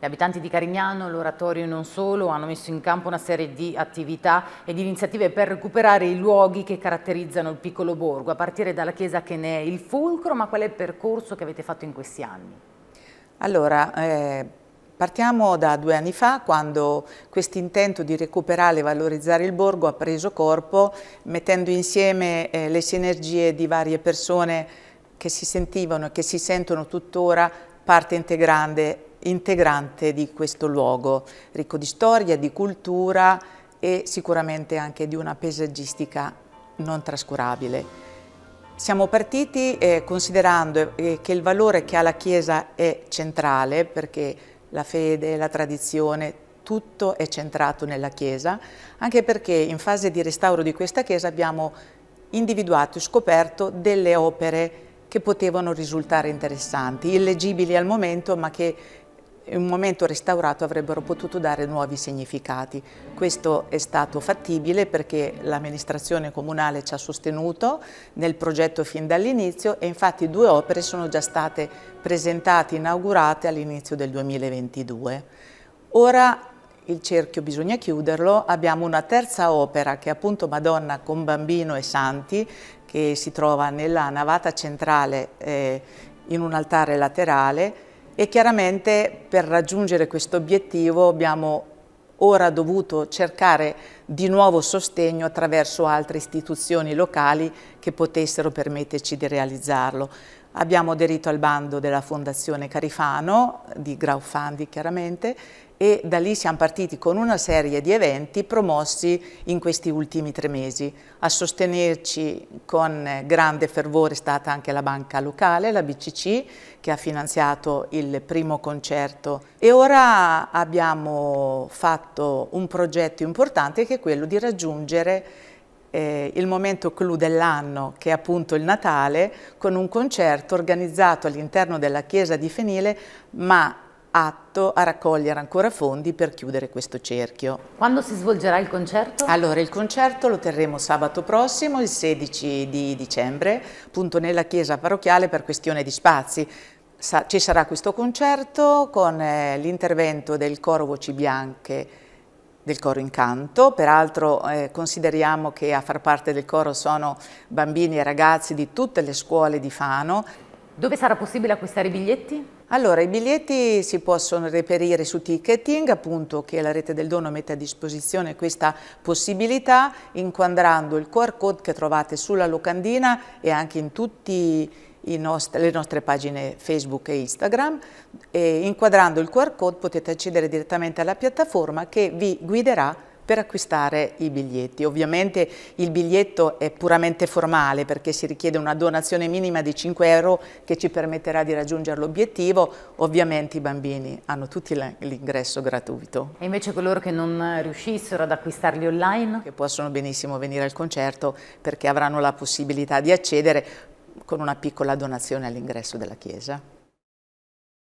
Gli abitanti di Carignano, l'oratorio e non solo, hanno messo in campo una serie di attività e di iniziative per recuperare i luoghi che caratterizzano il piccolo borgo, a partire dalla chiesa che ne è il fulcro, ma qual è il percorso che avete fatto in questi anni? Allora, eh... Partiamo da due anni fa quando questo intento di recuperare e valorizzare il borgo ha preso corpo mettendo insieme eh, le sinergie di varie persone che si sentivano e che si sentono tuttora parte integrante integrante di questo luogo, ricco di storia, di cultura e sicuramente anche di una paesaggistica non trascurabile. Siamo partiti eh, considerando eh, che il valore che ha la Chiesa è centrale perché la fede, la tradizione, tutto è centrato nella Chiesa, anche perché in fase di restauro di questa Chiesa abbiamo individuato e scoperto delle opere che potevano risultare interessanti, illegibili al momento ma che in un momento restaurato avrebbero potuto dare nuovi significati. Questo è stato fattibile perché l'amministrazione comunale ci ha sostenuto nel progetto fin dall'inizio e infatti due opere sono già state presentate, inaugurate all'inizio del 2022. Ora il cerchio bisogna chiuderlo, abbiamo una terza opera che è appunto Madonna con Bambino e Santi che si trova nella navata centrale eh, in un altare laterale e chiaramente per raggiungere questo obiettivo abbiamo ora dovuto cercare di nuovo sostegno attraverso altre istituzioni locali che potessero permetterci di realizzarlo. Abbiamo aderito al bando della Fondazione Carifano, di crowdfunding chiaramente, e da lì siamo partiti con una serie di eventi promossi in questi ultimi tre mesi. A sostenerci con grande fervore è stata anche la banca locale, la BCC, che ha finanziato il primo concerto e ora abbiamo fatto un progetto importante che è quello di raggiungere eh, il momento clou dell'anno, che è appunto il Natale, con un concerto organizzato all'interno della chiesa di Fenile, ma atto a raccogliere ancora fondi per chiudere questo cerchio. Quando si svolgerà il concerto? Allora, il concerto lo terremo sabato prossimo, il 16 di dicembre, appunto nella chiesa parrocchiale per questione di spazi. Sa ci sarà questo concerto con eh, l'intervento del coro Voci Bianche del coro incanto, peraltro eh, consideriamo che a far parte del coro sono bambini e ragazzi di tutte le scuole di Fano. Dove sarà possibile acquistare i biglietti? Allora, i biglietti si possono reperire su ticketing, appunto che la rete del dono mette a disposizione questa possibilità, inquadrando il QR code che trovate sulla locandina e anche in tutti i nostri, le nostre pagine Facebook e Instagram. E inquadrando il QR code potete accedere direttamente alla piattaforma che vi guiderà per acquistare i biglietti. Ovviamente il biglietto è puramente formale perché si richiede una donazione minima di 5 euro che ci permetterà di raggiungere l'obiettivo. Ovviamente i bambini hanno tutti l'ingresso gratuito. E invece coloro che non riuscissero ad acquistarli online? Che possono benissimo venire al concerto perché avranno la possibilità di accedere con una piccola donazione all'ingresso della chiesa.